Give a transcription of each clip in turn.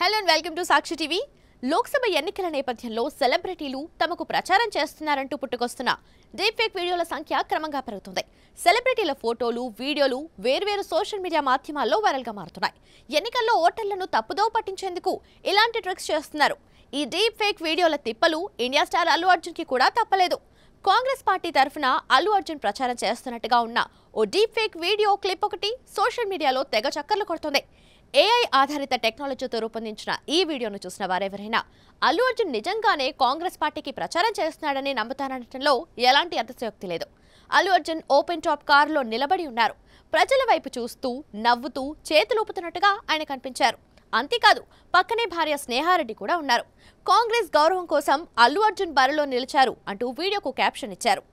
hello and welcome to Sakshi TV Lok Sabha ఎన్నికల నేపథ్యంలో సెలబ్రిటీలు తమకు ప్రచారం చేస్తున్నారంటూ పుట్టుకొస్తున్న డీప్ ఫేక్ వీడియోల సంఖ్య క్రమంగా పెరుగుతుంది సెలబ్రిటీల ఫోటోలు వీడియోలు వేర్వేరు సోషల్ మీడియా మాధ్యమాల్లో వైరల్గా మారుతున్నాయి ఎన్నికల్లో ఓటర్లను తప్పుదో పట్టించేందుకు ఇలాంటి ట్రిక్స్ చేస్తున్నారు ఈ డీప్ ఫేక్ వీడియోల తిప్పలు ఇండియా స్టార్ అల్లు అర్జున్కి కూడా తప్పలేదు కాంగ్రెస్ పార్టీ తరఫున అల్లు అర్జున్ ప్రచారం చేస్తున్నట్టుగా ఉన్న ఓ డీప్ ఫేక్ వీడియో క్లిప్ ఒకటి సోషల్ మీడియాలో తెగ చక్కర్లు కొడుతుంది ఏఐ ఆధారిత టెక్నాలజీతో రూపొందించిన ఈ వీడియోను చూసిన వారెవరైనా అల్లు అర్జున్ నిజంగానే కాంగ్రెస్ పార్టీకి ప్రచారం చేస్తున్నాడని నమ్ముతానటంలో ఎలాంటి అతిశయోక్తి లేదు అల్లు అర్జున్ ఓపెన్ టాప్ కారులో నిలబడి ఉన్నారు ప్రజల వైపు చూస్తూ నవ్వుతూ చేతులూపుతున్నట్టుగా ఆయన కనిపించారు అంతేకాదు పక్కనే భార్య స్నేహారెడ్డి కూడా ఉన్నారు కాంగ్రెస్ గౌరవం కోసం అల్లు అర్జున్ బరిలో నిలిచారు అంటూ వీడియోకు క్యాప్షన్ ఇచ్చారు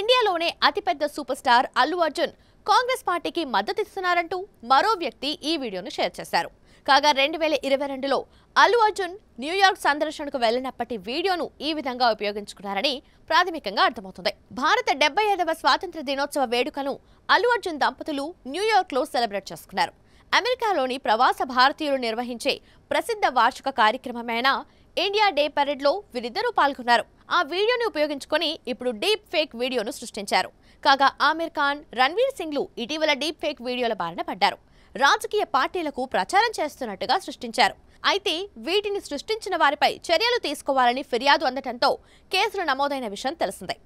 ఇండియాలోనే అతిపెద్ద సూపర్ స్టార్ అల్లు అర్జున్ కాంగ్రెస్ పార్టీకి మద్దతిస్తున్నారంటూ మరో వ్యక్తి ఈ వీడియోను షేర్ చేశారు కాగా రెండు వేల ఇరవై రెండులో అల్లు అర్జున్ న్యూయార్క్ సందర్శనకు వెళ్లినప్పటి వీడియోను ఈ విధంగా ఉపయోగించుకున్నారని ప్రాథమికంగా అర్థమవుతుంది భారత డెబ్బై ఐదవ స్వాతంత్ర దినోత్సవ వేడుకను అల్లు అర్జున్ దంపతులు న్యూయార్క్లో సెలబ్రేట్ చేసుకున్నారు అమెరికాలోని ప్రవాస భారతీయులు నిర్వహించే ప్రసిద్ధ వార్షిక కార్యక్రమమైన ఇండియా డే పరేడ్లో వీరిద్దరూ పాల్గొన్నారు ఆ వీడియోని ఉపయోగించుకొని ఇప్పుడు డీప్ ఫేక్ వీడియోను సృష్టించారు కాగా ఆమిర్ ఖాన్ రణ్వీర్ సింగ్లు ఇటీవల డీప్ ఫేక్ వీడియోల బారిన పడ్డారు రాజకీయ పార్టీలకు ప్రచారం చేస్తున్నట్టుగా సృష్టించారు అయితే వీటిని సృష్టించిన వారిపై చర్యలు తీసుకోవాలని ఫిర్యాదు అందటంతో కేసులు నమోదైన విషయం తెలిసిందే